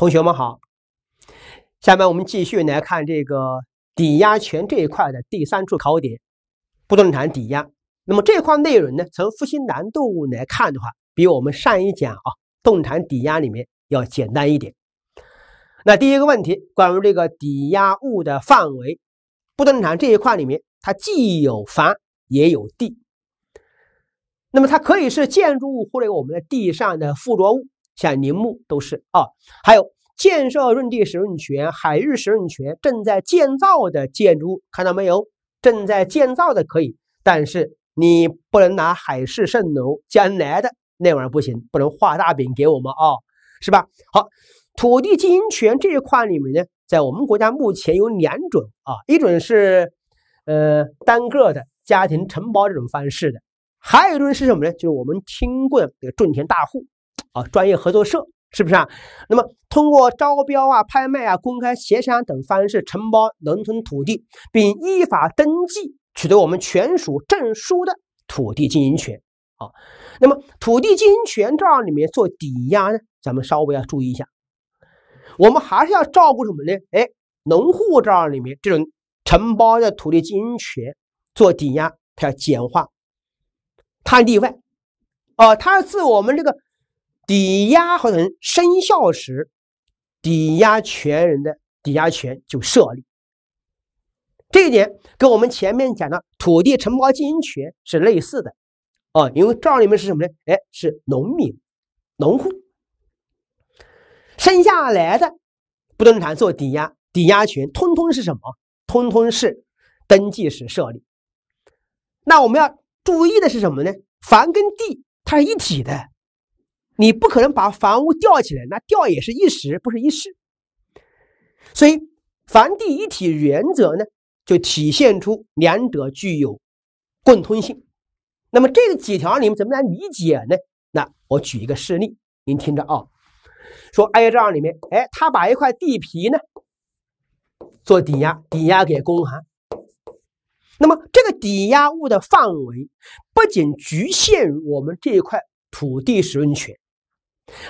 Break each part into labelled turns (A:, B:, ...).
A: 同学们好，下面我们继续来看这个抵押权这一块的第三处考点，不动产抵押。那么这块内容呢，从复习难度来看的话，比我们上一讲啊动产抵押里面要简单一点。那第一个问题，关于这个抵押物的范围，不动产这一块里面，它既有房也有地，那么它可以是建筑物或者我们的地上的附着物。像林木都是啊，还有建设用地使用权、海域使用权，正在建造的建筑物，看到没有？正在建造的可以，但是你不能拿海市蜃楼将来的那玩意儿不行，不能画大饼给我们啊，是吧？好，土地经营权这一块里面呢，在我们国家目前有两种啊，一种是呃单个的家庭承包这种方式的，还有一种是什么呢？就是我们听过的个种田大户。啊，专业合作社是不是啊？那么通过招标啊、拍卖啊、公开协商等方式承包农村土地，并依法登记取得我们权属证书的土地经营权啊。那么土地经营权这儿里面做抵押呢，咱们稍微要注意一下。我们还是要照顾什么呢？哎，农户这儿里面这种承包的土地经营权做抵押，它要简化，它例外。哦，它是我们这个。抵押合同生效时，抵押权人的抵押权就设立。这一点跟我们前面讲的土地承包经营权是类似的。哦，因为这里面是什么呢？哎，是农民、农户生下来的不动产做抵押，抵押权通通是什么？通通是登记时设立。那我们要注意的是什么呢？房跟地它是一体的。你不可能把房屋吊起来，那吊也是一时，不是一世。所以，房地一体原则呢，就体现出两者具有共通性。那么，这个几条你们怎么来理解呢？那我举一个事例，您听着啊。说 A 账里面，哎，他把一块地皮呢做抵押，抵押给工行。那么，这个抵押物的范围不仅局限于我们这一块土地使用权。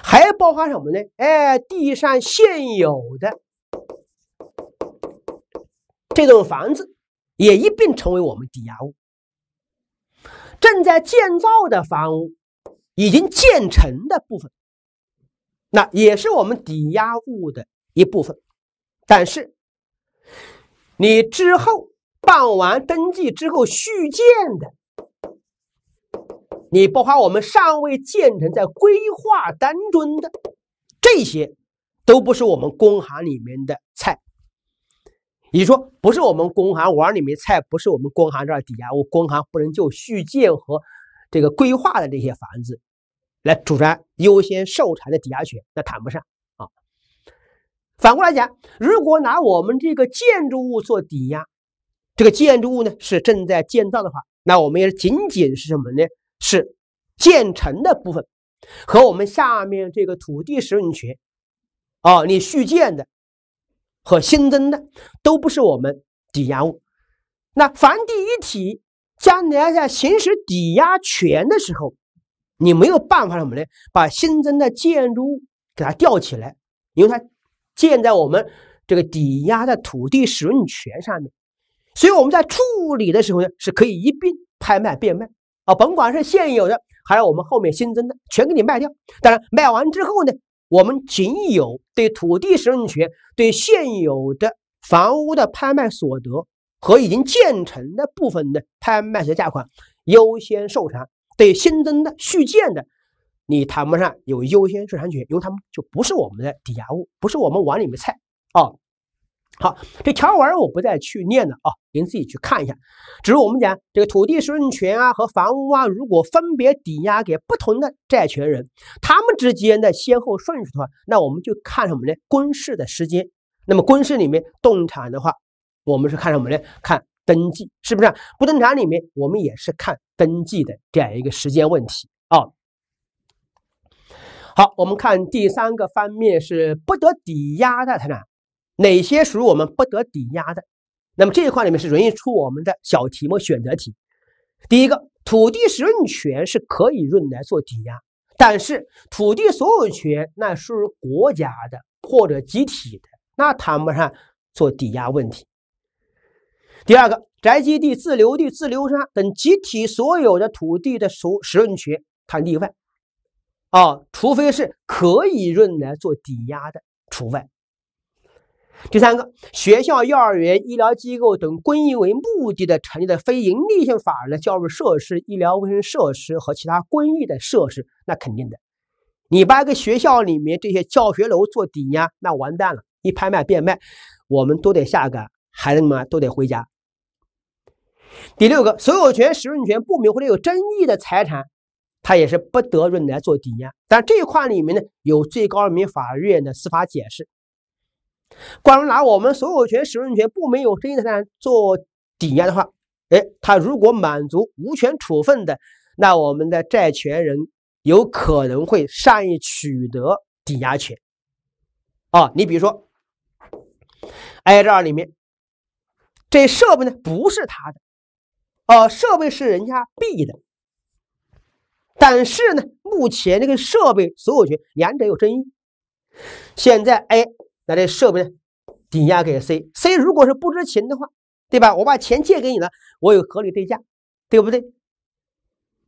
A: 还包含什么呢？哎，地上现有的这栋房子也一并成为我们抵押物。正在建造的房屋，已经建成的部分，那也是我们抵押物的一部分。但是，你之后办完登记之后续建的。你包括我们尚未建成在规划当中的这些，都不是我们工行里面的菜，你说不是我们工行碗里面菜，不是我们工行这儿抵押，我工行不能就续建和这个规划的这些房子来主张优先受偿的抵押权，那谈不上啊。反过来讲，如果拿我们这个建筑物做抵押，这个建筑物呢是正在建造的话，那我们也仅仅是什么呢？是建成的部分和我们下面这个土地使用权，啊，你续建的和新增的都不是我们抵押物。那房地一体，将来在行使抵押权的时候，你没有办法什么呢？把新增的建筑物给它吊起来，因为它建在我们这个抵押的土地使用权上面。所以我们在处理的时候呢，是可以一并拍卖变卖。啊，甭管是现有的，还是我们后面新增的，全给你卖掉。当然，卖完之后呢，我们仅有对土地使用权、对现有的房屋的拍卖所得和已经建成的部分的拍卖的价款优先受偿。对新增的、续建的，你谈不上有优先受偿权，因为他们就不是我们的抵押物，不是我们往里面菜啊。好，这条文我不再去念了啊，您自己去看一下。只是我们讲这个土地使用权啊和房屋啊，如果分别抵押给不同的债权人，他们之间的先后顺序的话，那我们就看什么呢？公示的时间。那么公示里面动产的话，我们是看什么呢？看登记，是不是？不动产里面我们也是看登记的这样一个时间问题啊。好，我们看第三个方面是不得抵押的财产。哪些属于我们不得抵押的？那么这一块里面是容易出我们的小题目选择题。第一个，土地使用权是可以用来做抵押，但是土地所有权那是国家的或者集体的，那谈不上做抵押问题。第二个，宅基地、自留地、自留山等集体所有的土地的所使用权，它例外啊，除非是可以用来做抵押的除外。第三个，学校、幼儿园、医疗机构等公益为目的的成立的非营利性法人教育设施、医疗卫生设施和其他公益的设施，那肯定的。你把一个学校里面这些教学楼做抵押，那完蛋了，一拍卖变卖，我们都得下岗，孩子们都得回家。第六个，所有权、使用权不明或者有争议的财产，它也是不得用来做抵押。但这一块里面呢，有最高人民法院的司法解释。关于拿我们所有权、使用权不没有争议的资产做抵押的话，哎，他如果满足无权处分的，那我们的债权人有可能会善意取得抵押权。啊，你比如说，A 这里面，这设备呢不是他的，呃，设备是人家 B 的，但是呢，目前这个设备所有权两者有争议，现在 A。那这设备抵押给 C，C 如果是不知情的话，对吧？我把钱借给你了，我有合理对价，对不对？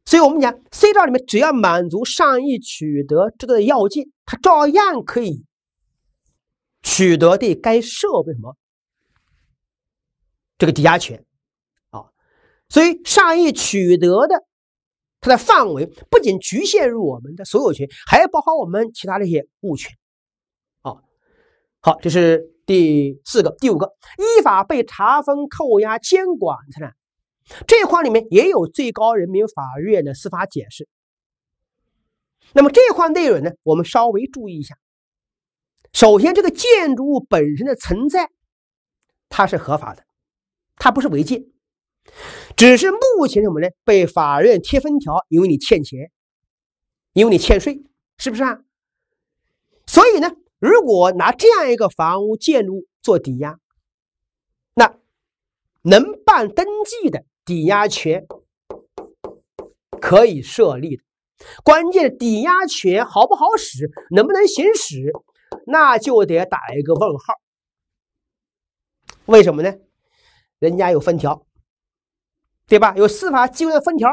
A: 所以，我们讲 C 照里面只要满足善意取得这个要件，它照样可以取得对该设备什么这个抵押权啊。所以，善意取得的它的范围不仅局限于我们的所有权，还包括我们其他一些物权。好，这是第四个、第五个，依法被查封、扣押、监管财产，这块里面也有最高人民法院的司法解释。那么这块内容呢，我们稍微注意一下。首先，这个建筑物本身的存在，它是合法的，它不是违建，只是目前什么呢？被法院贴封条，因为你欠钱，因为你欠税，是不是啊？所以呢？如果拿这样一个房屋建筑做抵押，那能办登记的抵押权可以设立的，关键抵押权好不好使，能不能行使，那就得打一个问号。为什么呢？人家有分条，对吧？有司法机关的分条，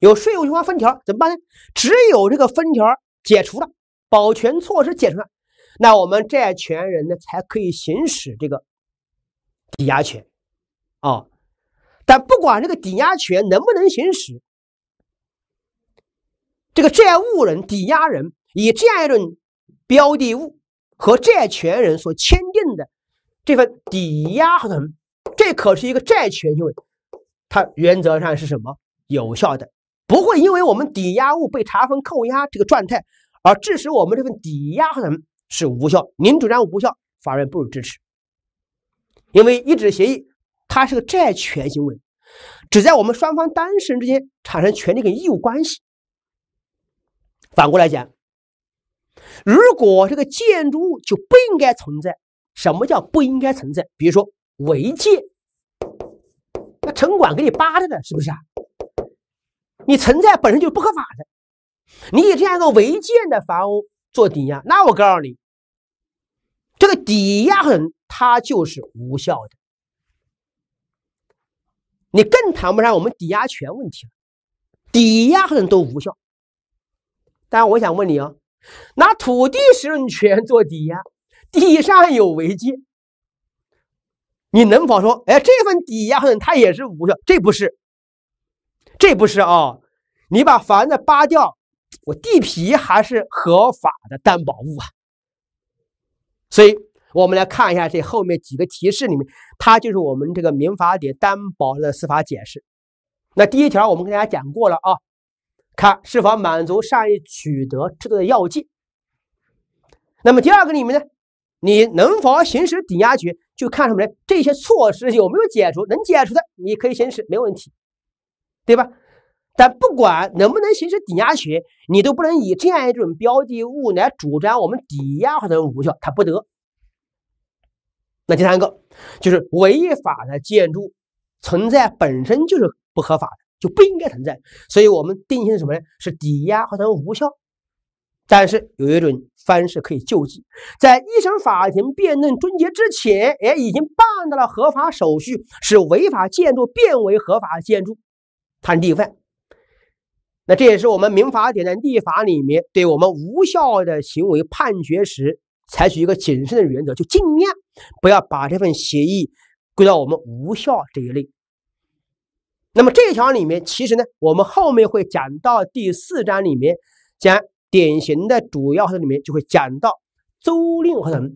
A: 有税务机关分条，怎么办呢？只有这个分条解除了。保全措施解除了，那我们债权人呢才可以行使这个抵押权啊。但不管这个抵押权能不能行使，这个债务人、抵押人以这样一种标的物和债权人所签订的这份抵押合同，这可是一个债权行为，它原则上是什么有效的？不会因为我们抵押物被查封、扣押这个状态。而致使我们这份抵押合同是无效，您主张无效，法院不予支持。因为一纸协议，它是个债权行为，只在我们双方当事人之间产生权利跟义务关系。反过来讲，如果这个建筑物就不应该存在，什么叫不应该存在？比如说违建，那城管给你扒着的，是不是啊？你存在本身就不合法的。你以这样一个违建的房屋做抵押，那我告诉你，这个抵押很，它就是无效的，你更谈不上我们抵押权问题了，抵押很都无效。但我想问你啊，拿土地使用权 做抵押，地上有违建，你能否说，哎，这份抵押很它也是无效？这不是，这不是啊，你把房子扒掉。我地皮还是合法的担保物啊，所以，我们来看一下这后面几个提示里面，它就是我们这个《民法典》担保的司法解释。那第一条我们跟大家讲过了啊，看是否满足善意取得制度的要件。那么第二个里面呢，你能否行使抵押权，就看什么呢？这些措施有没有解除？能解除的，你可以行使，没问题，对吧？但不管能不能行使抵押权。你都不能以这样一种标的物来主张我们抵押合同无效，它不得。那第三个就是违法的建筑存在本身就是不合法的，就不应该存在。所以我们定性是什么呢？是抵押合同无效。但是有一种方式可以救济，在一审法庭辩论终结之前，哎，已经办到了合法手续，使违法建筑变为合法建筑，它例外。那这也是我们民法典的立法里面，对我们无效的行为判决时，采取一个谨慎的原则，就尽量不要把这份协议归到我们无效这一类。那么这一条里面，其实呢，我们后面会讲到第四章里面讲典型的主要合同里面就会讲到租赁合同。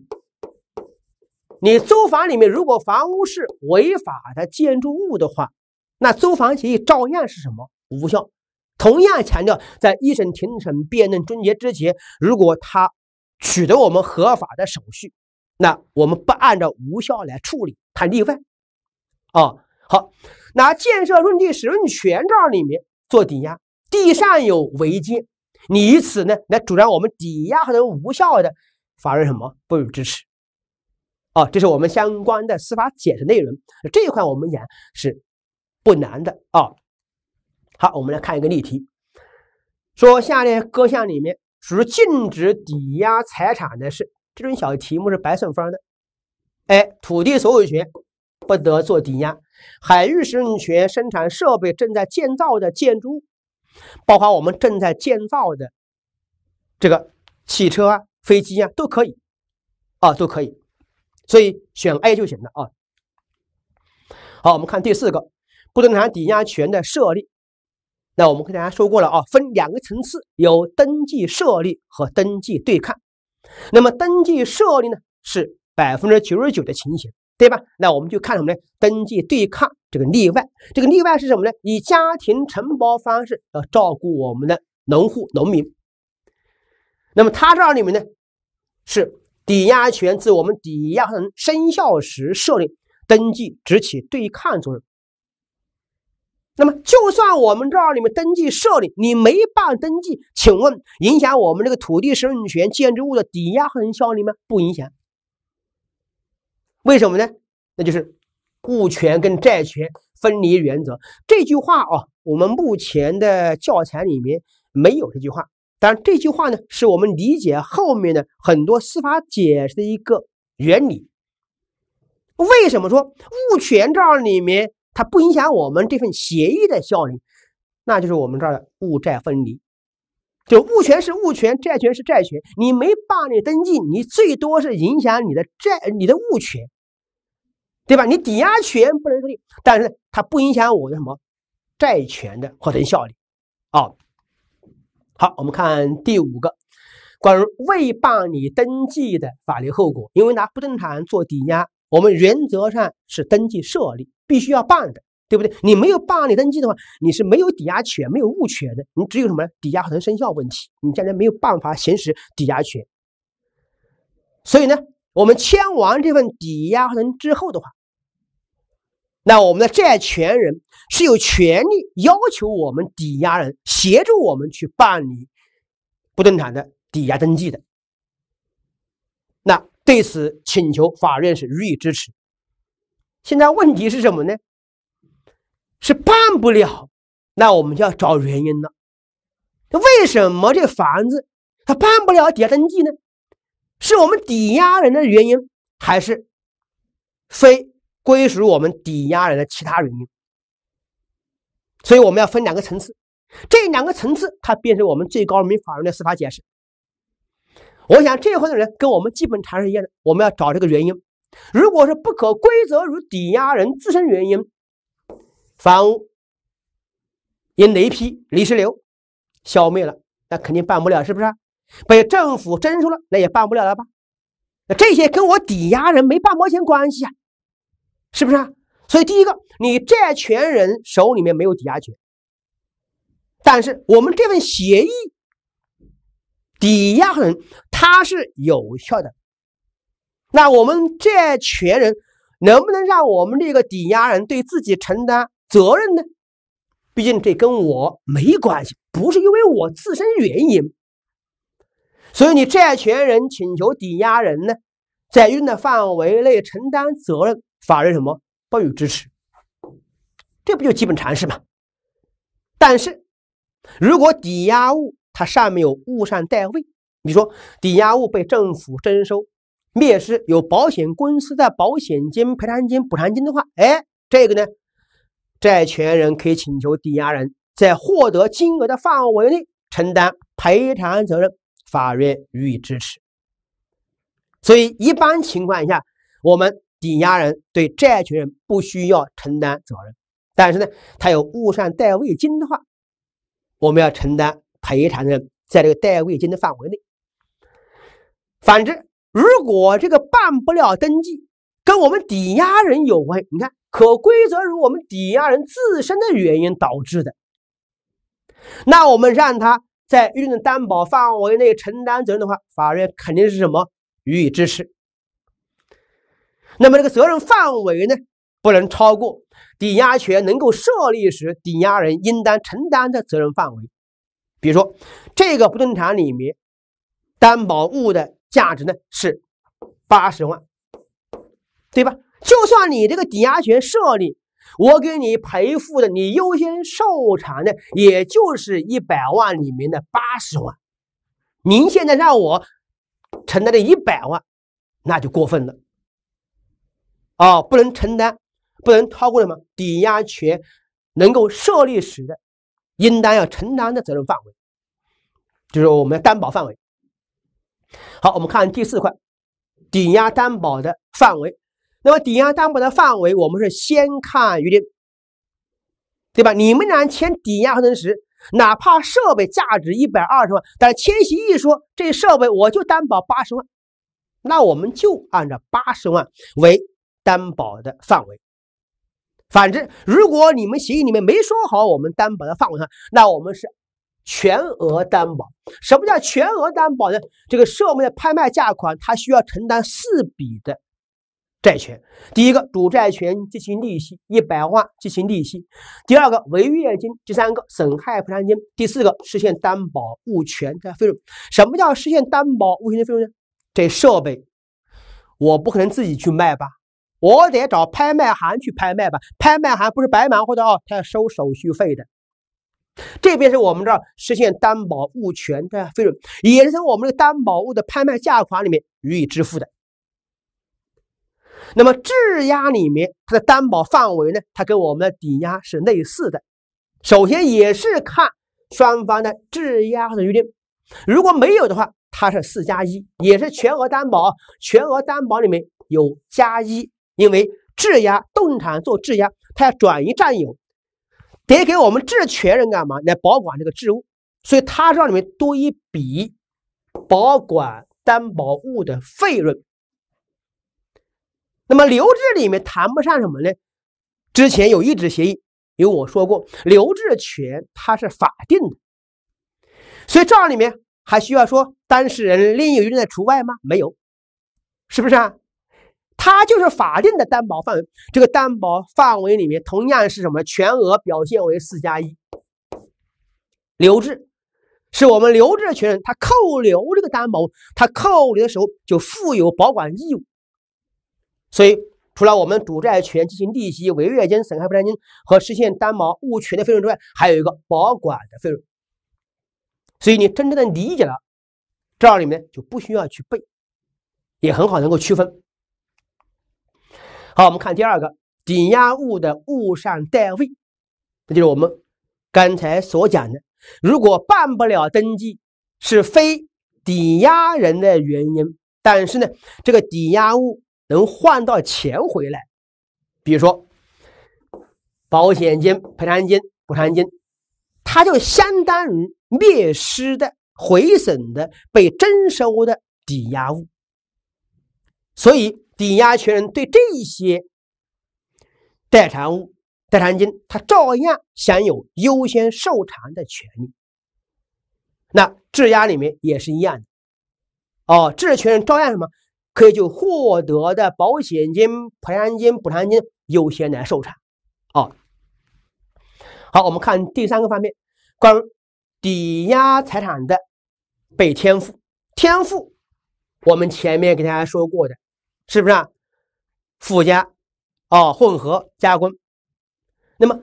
A: 你租房里面，如果房屋是违法的建筑物的话，那租房协议照样是什么无效。同样强调，在一审庭审辩论终结之前，如果他取得我们合法的手续，那我们不按照无效来处理，他例外。啊，好，拿建设用地使用权证里面做抵押，地上有违建，你以此呢来主张我们抵押合同无效的，法院什么不予支持。啊，这是我们相关的司法解释内容，这一块我们讲是不难的啊。好，我们来看一个例题，说下列各项里面属于禁止抵押财产的是，这种小题目是白送分的。哎，土地所有权不得做抵押，海域使用权、生产设备、正在建造的建筑，包括我们正在建造的这个汽车啊、飞机啊都可以，啊，都可以，所以选 A 就行了啊。好，我们看第四个，不动产抵押权的设立。那我们跟大家说过了啊，分两个层次，有登记设立和登记对抗。那么登记设立呢，是百分之九十九的情形，对吧？那我们就看什么呢？登记对抗这个例外，这个例外是什么呢？以家庭承包方式要照顾我们的农户农民。那么它这里面呢，是抵押权自我们抵押生效时设立，登记只起对抗作用。那么，就算我们这儿里面登记设立，你没办登记，请问影响我们这个土地使用权建筑物的抵押合同效力吗？不影响。为什么呢？那就是物权跟债权分离原则。这句话哦，我们目前的教材里面没有这句话，但是这句话呢，是我们理解后面的很多司法解释的一个原理。为什么说物权这儿里面？它不影响我们这份协议的效力，那就是我们这儿的物债分离，就物权是物权，债权是债权。你没办理登记，你最多是影响你的债、你的物权，对吧？你抵押权不能成立，但是它不影响我的什么债权的合同效力啊。好，我们看第五个，关于未办理登记的法律后果，因为拿不动产做抵押。我们原则上是登记设立，必须要办的，对不对？你没有办理登记的话，你是没有抵押权、没有物权的，你只有什么呢？抵押合同生效问题，你现在没有办法行使抵押权。所以呢，我们签完这份抵押合同之后的话，那我们的债权人是有权利要求我们抵押人协助我们去办理不动产的抵押登记的。那。对此请求法院是予以支持。现在问题是什么呢？是办不了。那我们就要找原因了。为什么这房子它办不了抵押登记呢？是我们抵押人的原因，还是非归属我们抵押人的其他原因？所以我们要分两个层次。这两个层次，它变成我们最高人民法院的司法解释。我想，这会的人跟我们基本常识一样的，我们要找这个原因。如果是不可归责于抵押人自身原因，房屋因雷劈、泥石流消灭了，那肯定办不了，是不是？被政府征收了，那也办不了了吧？那这些跟我抵押人没半毛钱关系啊，是不是啊？所以，第一个，你债权人手里面没有抵押权，但是我们这份协议，抵押人。它是有效的，那我们债权人能不能让我们这个抵押人对自己承担责任呢？毕竟这跟我没关系，不是因为我自身原因。所以你债权人请求抵押人呢，在一定的范围内承担责任，法律什么不予支持，这不就基本常识吗？但是，如果抵押物它上面有物上代位。你说抵押物被政府征收、灭失，有保险公司的保险金、赔偿金、补偿金的话，哎，这个呢，债权人可以请求抵押人在获得金额的范围内承担赔偿责任，法院予以支持。所以一般情况下，我们抵押人对债权人不需要承担责任，但是呢，他有物上代位金的话，我们要承担赔偿责任，在这个代位金的范围内。反之，如果这个办不了登记，跟我们抵押人有关，你看，可归责于我们抵押人自身的原因导致的，那我们让他在约定担保范围内承担责任的话，法院肯定是什么予以支持。那么这个责任范围呢，不能超过抵押权能够设立时抵押人应当承担的责任范围。比如说，这个不动产里面，担保物的。价值呢是八十万，对吧？就算你这个抵押权设立，我给你赔付的，你优先受偿的，也就是一百万里面的八十万。您现在让我承担这一百万，那就过分了，啊，不能承担，不能超过什么？抵押权能够设立时的，应当要承担的责任范围，就是我们的担保范围。好，我们看第四块，抵押担保的范围。那么，抵押担保的范围，我们是先看约定，对吧？你们俩签抵押合同时，哪怕设备价值一百二十万，但签协议说这设备我就担保八十万，那我们就按照八十万为担保的范围。反之，如果你们协议里面没说好我们担保的范围那我们是。全额担保，什么叫全额担保呢？这个设备的拍卖价款，它需要承担四笔的债权：第一个主债权及其利息一百万，及其利息；第二个违约金；第三个损害赔偿金；第四个实现担保物权的费用。什么叫实现担保物权的费用呢？这设备我不可能自己去卖吧，我得找拍卖行去拍卖吧。拍卖行不是白忙活的哦，他要收手续费的。这边是我们这实现担保物权的费用，也是从我们这个担保物的拍卖价款里面予以支付的。那么质押里面它的担保范围呢，它跟我们的抵押是类似的，首先也是看双方的质押的约定，如果没有的话，它是四加一，也是全额担保。全额担保里面有加一，因为质押动产做质押，它要转移占有。得给我们质权人干嘛？来保管这个质物，所以他让你们多一笔保管担保物的费用。那么留置里面谈不上什么呢？之前有一纸协议，有我说过，留置权它是法定的，所以这里面还需要说当事人另有约定的除外吗？没有，是不是啊？它就是法定的担保范围，这个担保范围里面同样是什么？全额表现为四加一。留置，是我们留置的权人，他扣留这个担保，他扣留的时候就负有保管义务。所以，除了我们主债权进行利息、违约金、损害赔偿金和实现担保物权的费用之外，还有一个保管的费用。所以，你真正的理解了，这里面就不需要去背，也很好能够区分。好，我们看第二个抵押物的物上代位，那就是我们刚才所讲的，如果办不了登记，是非抵押人的原因，但是呢，这个抵押物能换到钱回来，比如说保险金、赔偿金、补偿金，它就相当于灭失的、毁损的、被征收的抵押物，所以。抵押权人对这些代偿物、代偿金，他照样享有优先受偿的权利。那质押里面也是一样的，哦，质权人照样什么可以就获得的保险金、赔偿金、补偿金优先来受偿。哦，好，我们看第三个方面，关于抵押财产的被天赋，天赋，我们前面给大家说过的。是不是啊？附加啊，混合加工。那么，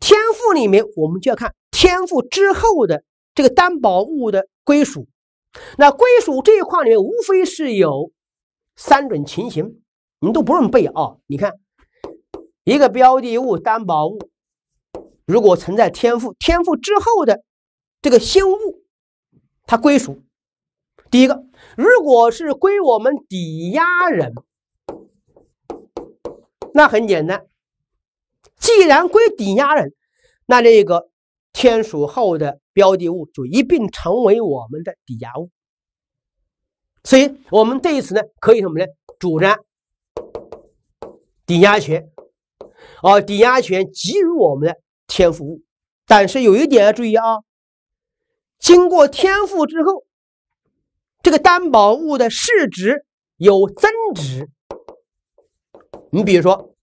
A: 天赋里面我们就要看天赋之后的这个担保物的归属。那归属这一块里面无非是有三种情形，你都不用背啊。你看，一个标的物担保物如果存在天赋，天赋之后的这个新物，它归属第一个。如果是归我们抵押人，那很简单。既然归抵押人，那这个签署后的标的物就一并成为我们的抵押物。所以，我们对此呢可以什么呢？主张抵押权，啊，抵押权给予我们的添附物。但是有一点要注意啊，经过添附之后。这个担保物的市值有增值。你比如说，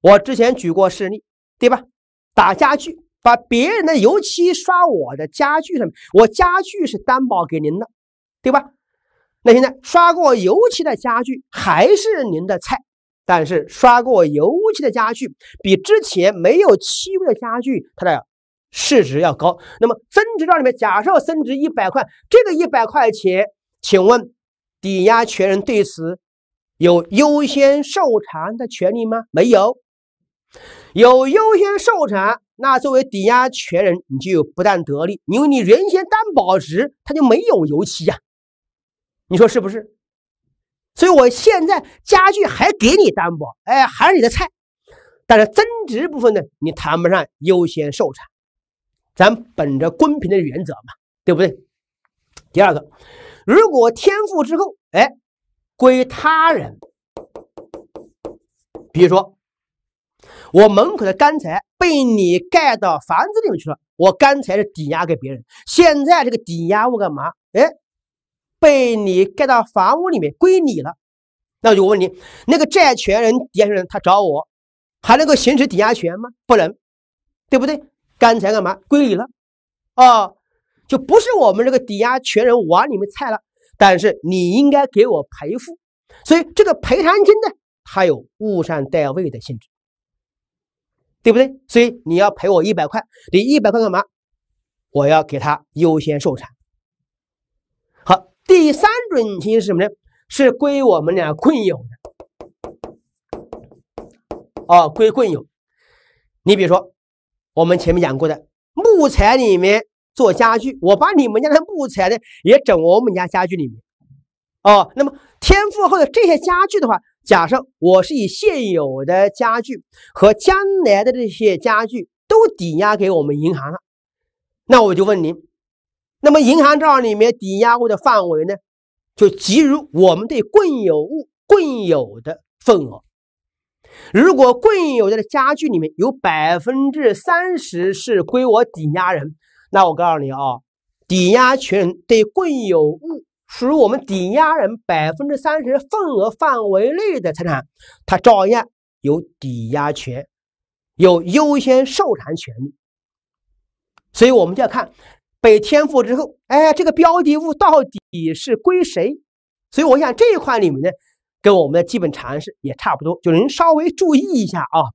A: 我之前举过事例，对吧？打家具，把别人的油漆刷我的家具上，我家具是担保给您的，对吧？那现在刷过油漆的家具还是您的菜，但是刷过油漆的家具比之前没有漆味的家具它的。市值要高，那么增值账里面假设升值一百块，这个一百块钱，请问抵押权人对此有优先受偿的权利吗？没有，有优先受偿，那作为抵押权人，你就有不但得利，因为你原先担保时它就没有油漆呀，你说是不是？所以我现在家具还给你担保，哎，还是你的菜，但是增值部分呢，你谈不上优先受偿。咱本着公平的原则嘛，对不对？第二个，如果天赋之后，哎，归他人，比如说我门口的钢材被你盖到房子里面去了，我钢材是抵押给别人，现在这个抵押物干嘛？哎，被你盖到房屋里面，归你了，那我就问你，那个债权人、抵押人他找我，还能够行使抵押权吗？不能，对不对？刚才干嘛归你了？啊，就不是我们这个抵押权人往你们菜了，但是你应该给我赔付。所以这个赔偿金呢，它有物上代位的性质，对不对？所以你要赔我一百块，你一百块干嘛？我要给他优先受偿。好，第三种情形是什么呢？是归我们俩共有的。啊，归共有。你比如说。我们前面讲过的木材里面做家具，我把你们家的木材呢也整我们家家具里面，哦，那么天赋后的这些家具的话，假设我是以现有的家具和将来的这些家具都抵押给我们银行了，那我就问您，那么银行账里面抵押物的范围呢，就基于我们对共有物共有的份额。如果共有的家具里面有百分之三十是归我抵押人，那我告诉你啊，抵押权人对共有物属于我们抵押人百分之三十份额范围内的财产，他照样有抵押权，有优先受偿权利。所以我们就要看被添附之后，哎，这个标的物到底是归谁？所以我想这一块里面呢。跟我们的基本常识也差不多，就是您稍微注意一下啊。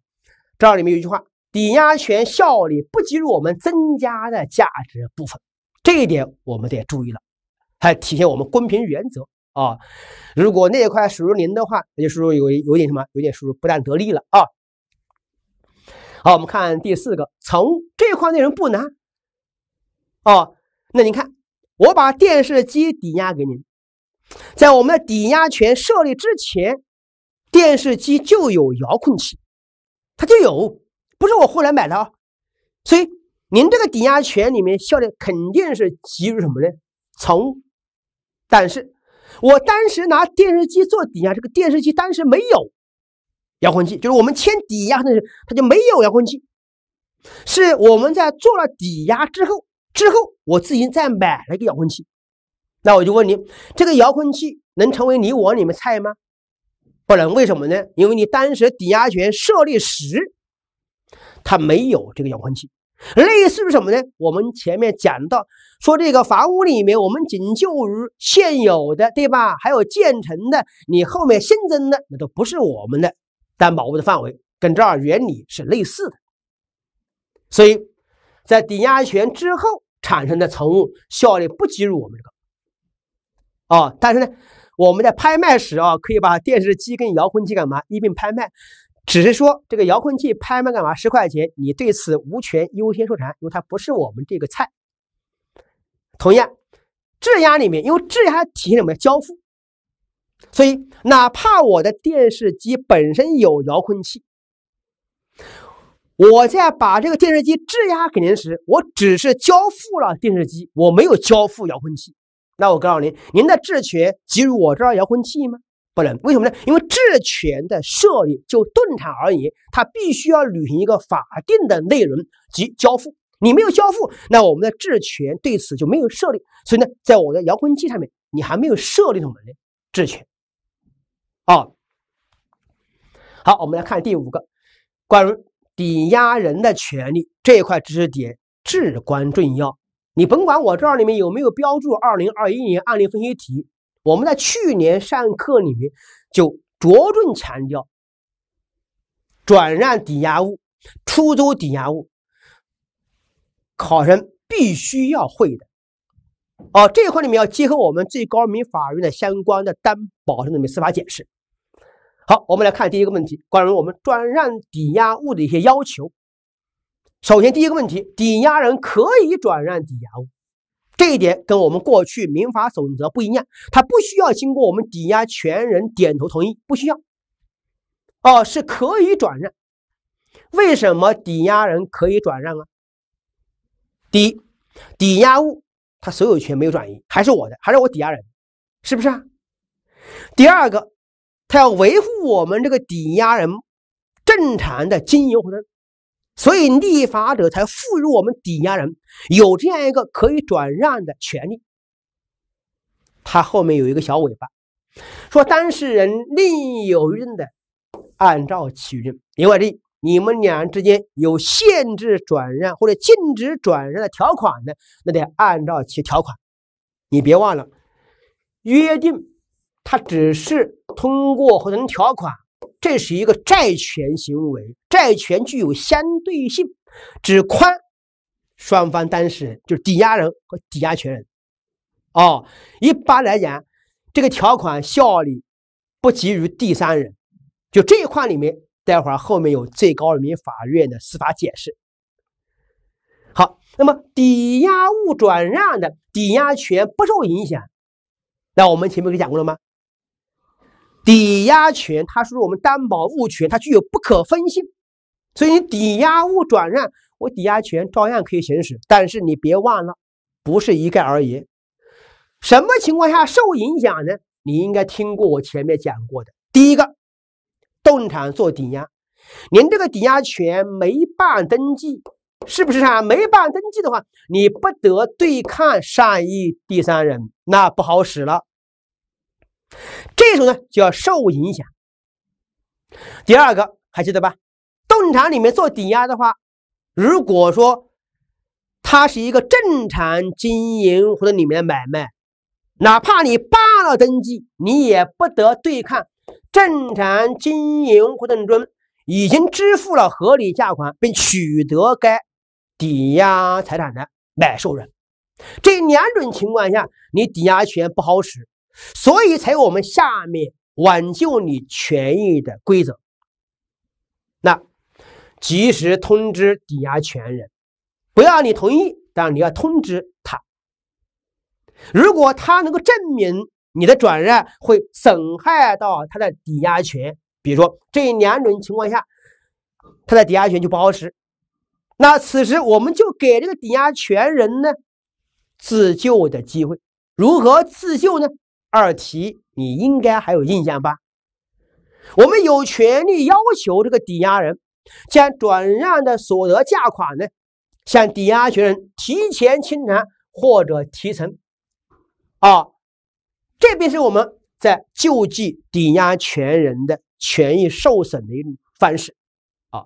A: 这里面有一句话：“抵押权效力不及于我们增加的价值部分”，这一点我们得注意了，还体现我们公平原则啊。如果那块属于您的话，也就是说有有点什么，有点属于不当得利了啊。好，我们看第四个，从这块内容不难哦。那您看，我把电视机抵押给您。在我们的抵押权设立之前，电视机就有遥控器，它就有，不是我后来买的。啊。所以您这个抵押权里面效力肯定是基于什么呢？从，但是我当时拿电视机做抵押，这个电视机当时没有遥控器，就是我们签抵押的时候它就没有遥控器，是我们在做了抵押之后，之后我自己再买了个遥控器。那我就问你，这个遥控器能成为你我你们菜吗？不能，为什么呢？因为你当时抵押权设立时，它没有这个遥控器，类似什么呢？我们前面讲到说，这个房屋里面，我们仅就于现有的，对吧？还有建成的，你后面新增的，那都不是我们的担保物的范围，跟这儿原理是类似的。所以，在抵押权之后产生的从效力不及于我们这个。哦，但是呢，我们在拍卖时啊，可以把电视机跟遥控器干嘛一并拍卖，只是说这个遥控器拍卖干嘛十块钱，你对此无权优先受偿，因为它不是我们这个菜。同样，质押里面，因为质押体现了我们交付，所以哪怕我的电视机本身有遥控器，我在把这个电视机质押给您时，我只是交付了电视机，我没有交付遥控器。那我告诉您，您的质权给予我这遥控器吗？不能，为什么呢？因为质权的设立就动产而言，它必须要履行一个法定的内容及交付。你没有交付，那我们的质权对此就没有设立。所以呢，在我的遥控器上面，你还没有设立什么的质权。哦，好，我们来看第五个，关于抵押人的权利这一块知识点至关重要。你甭管我这儿里面有没有标注“二零二一年案例分析题”，我们在去年上课里面就着重强调，转让抵押物、出租抵押物，考生必须要会的。哦，这一块里面要结合我们最高人民法院的相关的担保的面司法解释。好，我们来看第一个问题，关于我们转让抵押物的一些要求。首先，第一个问题，抵押人可以转让抵押物，这一点跟我们过去民法总则不一样，它不需要经过我们抵押权人点头同意，不需要，哦，是可以转让。为什么抵押人可以转让啊？第一，抵押物他所有权没有转移，还是我的，还是我抵押人，是不是啊？第二个，他要维护我们这个抵押人正常的经营活动。所以，立法者才赋予我们抵押人有这样一个可以转让的权利。他后面有一个小尾巴，说当事人另有约定的，按照其约定。另外，这你们俩之间有限制转让或者禁止转让的条款呢，那得按照其条款。你别忘了，约定它只是通过合同条款。这是一个债权行为，债权具有相对性，只宽双方当事人，就是抵押人和抵押权人。哦，一般来讲，这个条款效力不及于第三人。就这一块里面，待会儿后面有最高人民法院的司法解释。好，那么抵押物转让的，抵押权不受影响。那我们前面给讲过了吗？抵押权，它属于我们担保物权，它具有不可分性，所以你抵押物转让，我抵押权照样可以行使。但是你别忘了，不是一概而言，什么情况下受影响呢？你应该听过我前面讲过的。第一个，动产做抵押，您这个抵押权没办登记，是不是啊？没办登记的话，你不得对抗善意第三人，那不好使了。这种呢就要受影响。第二个还记得吧？动产里面做抵押的话，如果说它是一个正常经营活动里面的买卖，哪怕你办了登记，你也不得对抗正常经营活动中已经支付了合理价款并取得该抵押财产的买受人。这两种情况下，你抵押权不好使。所以才有我们下面挽救你权益的规则，那及时通知抵押权人，不要你同意，但你要通知他。如果他能够证明你的转让会损害到他的抵押权，比如说这两种情况下，他的抵押权就不好使。那此时我们就给这个抵押权人呢自救的机会，如何自救呢？二题你应该还有印象吧？我们有权利要求这个抵押人将转让的所得价款呢，向抵押权人提前清偿或者提成，啊，这便是我们在救济抵押权人的权益受损的一种方式，啊。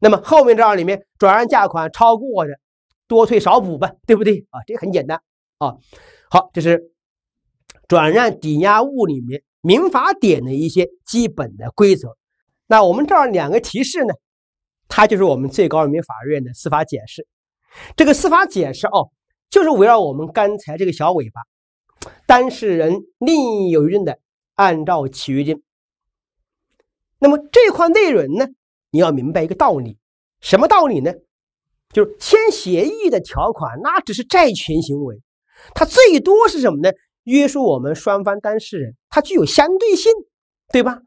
A: 那么后面这儿里面转让价款超过的多退少补吧，对不对啊？这个很简单啊。好，这是。转让抵押物里面，民法典的一些基本的规则。那我们这儿两个提示呢，它就是我们最高人民法院的司法解释。这个司法解释哦，就是围绕我们刚才这个小尾巴，当事人另有约定的，按照契约金。那么这块内容呢，你要明白一个道理，什么道理呢？就是签协议的条款，那只是债权行为，它最多是什么呢？约束我们双方当事人，它具有相对性，对吧？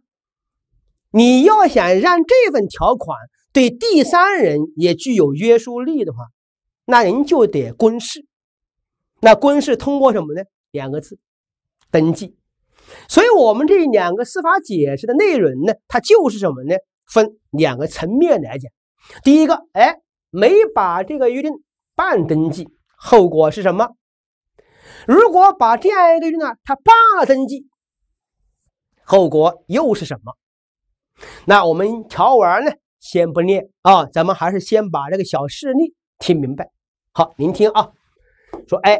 A: 你要想让这份条款对第三人也具有约束力的话，那您就得公示。那公示通过什么呢？两个字，登记。所以，我们这两个司法解释的内容呢，它就是什么呢？分两个层面来讲。第一个，哎，没把这个约定办登记，后果是什么？如果把这样一个人呢，他办了登记，后果又是什么？那我们条文呢，先不念啊，咱们还是先把这个小事例听明白。好，您听啊，说哎，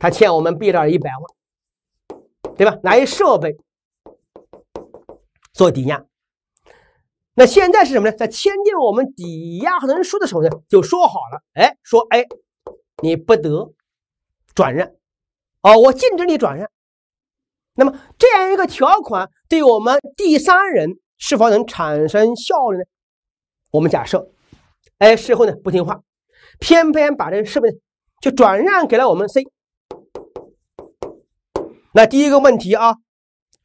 A: 他欠我们 B 这一百万，对吧？拿一设备做抵押。那现在是什么呢？在签订我们抵押合同书的时候呢，就说好了，哎，说哎，你不得。转让，哦，我禁止你转让。那么这样一个条款，对我们第三人是否能产生效力呢？我们假设，哎，事后呢不听话，偏偏把这个设备就转让给了我们 C。那第一个问题啊，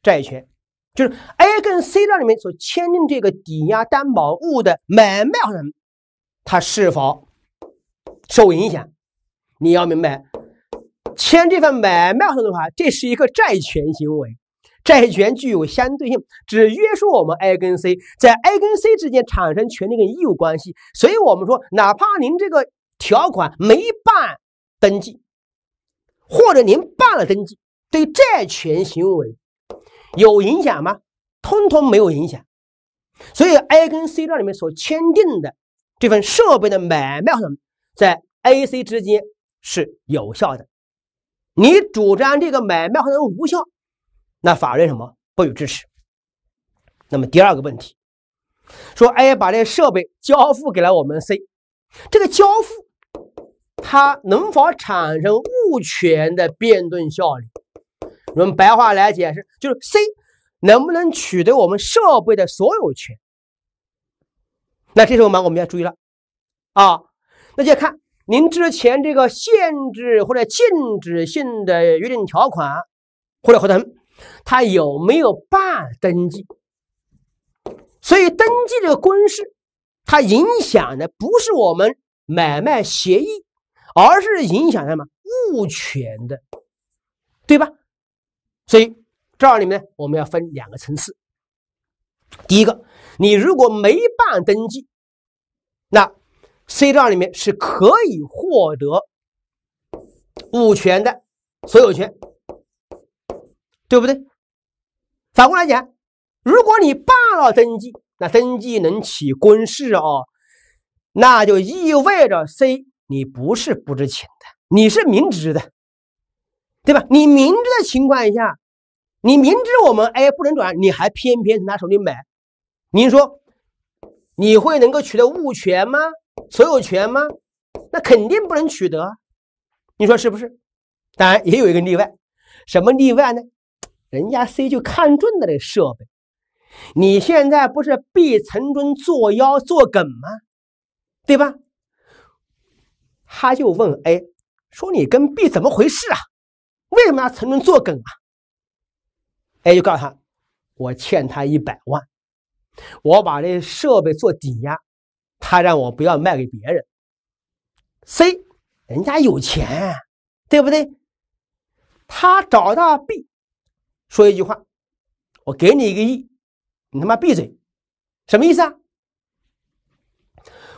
A: 债权就是 A 跟 C 那里面所签订这个抵押担保物的买卖人，他是否受影响？你要明白。签这份买卖合同的话，这是一个债权行为，债权具有相对性，只约束我们 A 跟 C，在 A 跟 C 之间产生权利跟义务关系。所以，我们说，哪怕您这个条款没办登记，或者您办了登记，对债权行为有影响吗？通通没有影响。所以，A 跟 C 这里面所签订的这份设备的买卖合同，在 A、C 之间是有效的。你主张这个买卖合同无效，那法院什么不予支持？那么第二个问题，说哎，把这设备交付给了我们 C，这个交付，它能否产生物权的变动效力？用白话来解释，就是 C 能不能取得我们设备的所有权？那这时候嘛，我们要注意了啊，那就要看。您之前这个限制或者禁止性的约定条款或者合同，它有没有办登记？所以登记这个公示，它影响的不是我们买卖协议，而是影响什么物权的，对吧？所以这里面我们要分两个层次。第一个，你如果没办登记，那。C 这里面是可以获得物权的所有权，对不对？反过来讲，如果你办了登记，那登记能起公示啊，那就意味着 C 你不是不知情的，你是明知的，对吧？你明知的情况下，你明知我们 A 不能转你还偏偏从他手里买，您说你会能够取得物权吗？所有权吗？那肯定不能取得，你说是不是？当然也有一个例外，什么例外呢？人家 C 就看中了这设备，你现在不是 B 层中作妖作梗吗？对吧？他就问 A 说：“你跟 B 怎么回事啊？为什么要从中作梗啊？”A 就告诉他：“我欠他一百万，我把这设备做抵押。”他让我不要卖给别人。C 人家有钱，对不对？他找到 B，说一句话：“我给你一个亿，你他妈闭嘴。”什么意思啊？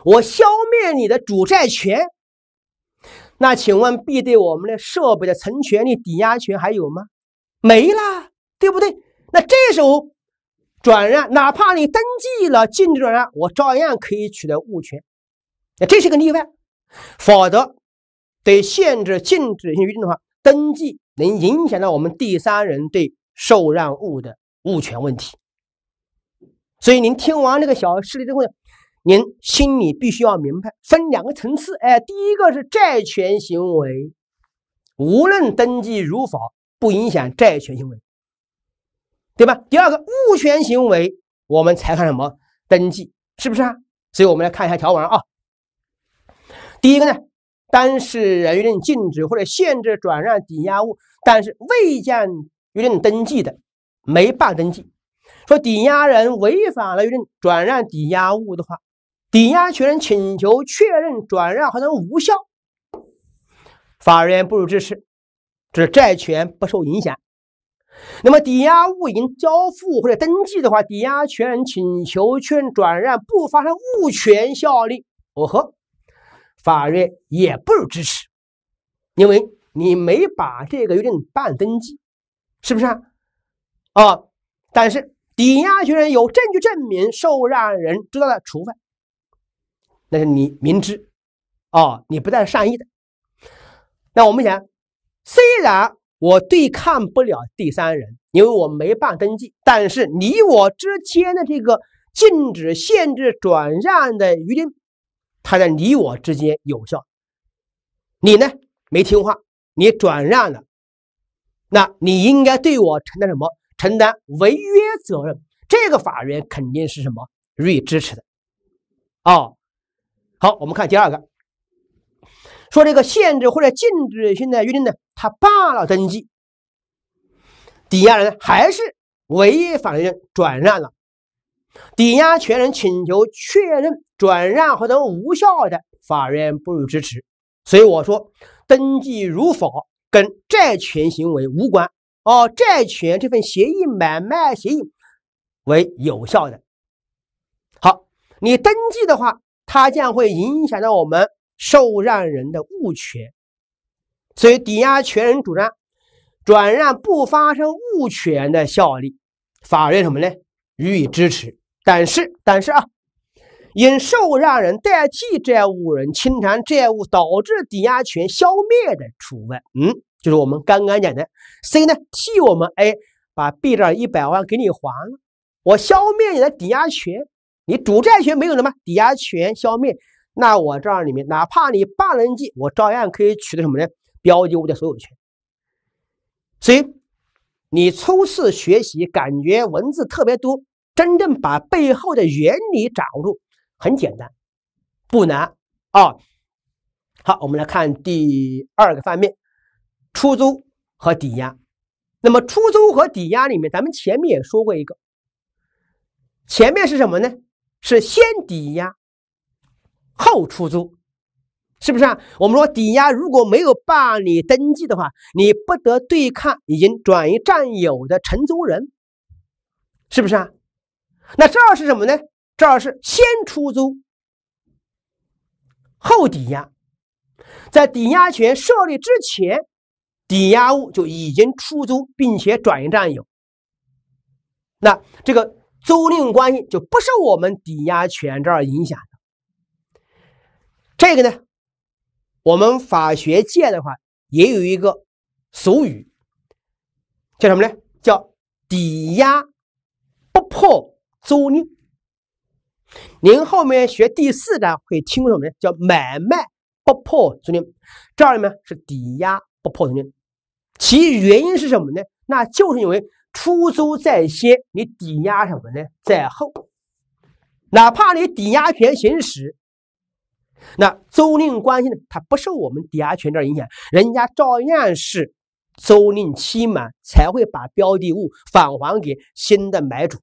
A: 我消灭你的主债权。那请问 B 对我们的设备的存权利、抵押权还有吗？没了，对不对？那这时候。转让，哪怕你登记了禁止转让，我照样可以取得物权。这是个例外，否则得限制禁止性约定的话，登记能影响到我们第三人对受让物的物权问题。所以您听完这个小事例之后呢，您心里必须要明白，分两个层次，哎，第一个是债权行为，无论登记如否，不影响债权行为。对吧？第二个物权行为，我们才看什么登记，是不是啊？所以我们来看一下条文啊。第一个呢，当事人约定禁止或者限制转让抵押物，但是未将约定登记的，没办登记。说抵押人违反了约定转让抵押物的话，抵押权人请求确认转让合同无效，法院不予支持，指债权不受影响。那么，抵押物已经交付或者登记的话，抵押权请求权转让不发生物权效力。哦呵，法院也不予支持，因为你没把这个约定办登记，是不是啊？啊，但是抵押权人有证据证明受让人知道了处分，那是你明知啊，你不带善意的。那我们想，虽然。我对抗不了第三人，因为我没办登记。但是你我之间的这个禁止、限制转让的约定，它在你我之间有效。你呢，没听话，你转让了，那你应该对我承担什么？承担违约责任。这个法院肯定是什么予以支持的？啊，好，我们看第二个，说这个限制或者禁止性的约定呢？他办了登记，抵押人还是违一法人转让了，抵押权人请求确认转让合同无效的，法院不予支持。所以我说，登记如法跟债权行为无关哦，债权这份协议买卖协议为有效的。好，你登记的话，它将会影响到我们受让人的物权。所以，抵押权人主张转让不发生物权的效力，法院什么呢？予以支持。但是，但是啊，因受让人代替债务人清偿债务导致抵押权消灭的除外。嗯，就是我们刚刚讲的 C 呢，替我们 A 把 B 这一百万给你还了，我消灭你的抵押权，你主债权没有了吗？抵押权消灭，那我这儿里面哪怕你办登记，我照样可以取得什么呢？标的物的所有权。所以，你初次学习感觉文字特别多，真正把背后的原理掌握住很简单，不难啊。好，我们来看第二个方面：出租和抵押。那么，出租和抵押里面，咱们前面也说过一个，前面是什么呢？是先抵押后出租。是不是啊？我们说抵押如果没有办理登记的话，你不得对抗已经转移占有的承租人，是不是啊？那这儿是什么呢？这儿是先出租后抵押，在抵押权设立之前，抵押物就已经出租并且转移占有，那这个租赁关系就不受我们抵押权这儿影响这个呢？我们法学界的话也有一个俗语，叫什么呢？叫抵押不破租赁。您后面学第四章会听过什么呢？叫买卖不破租赁。这里呢是抵押不破租赁，其原因是什么呢？那就是因为出租在先，你抵押什么呢？在后，哪怕你抵押权行使。那租赁关系呢？它不受我们抵押权的影响，人家照样是租赁期满才会把标的物返还给新的买主。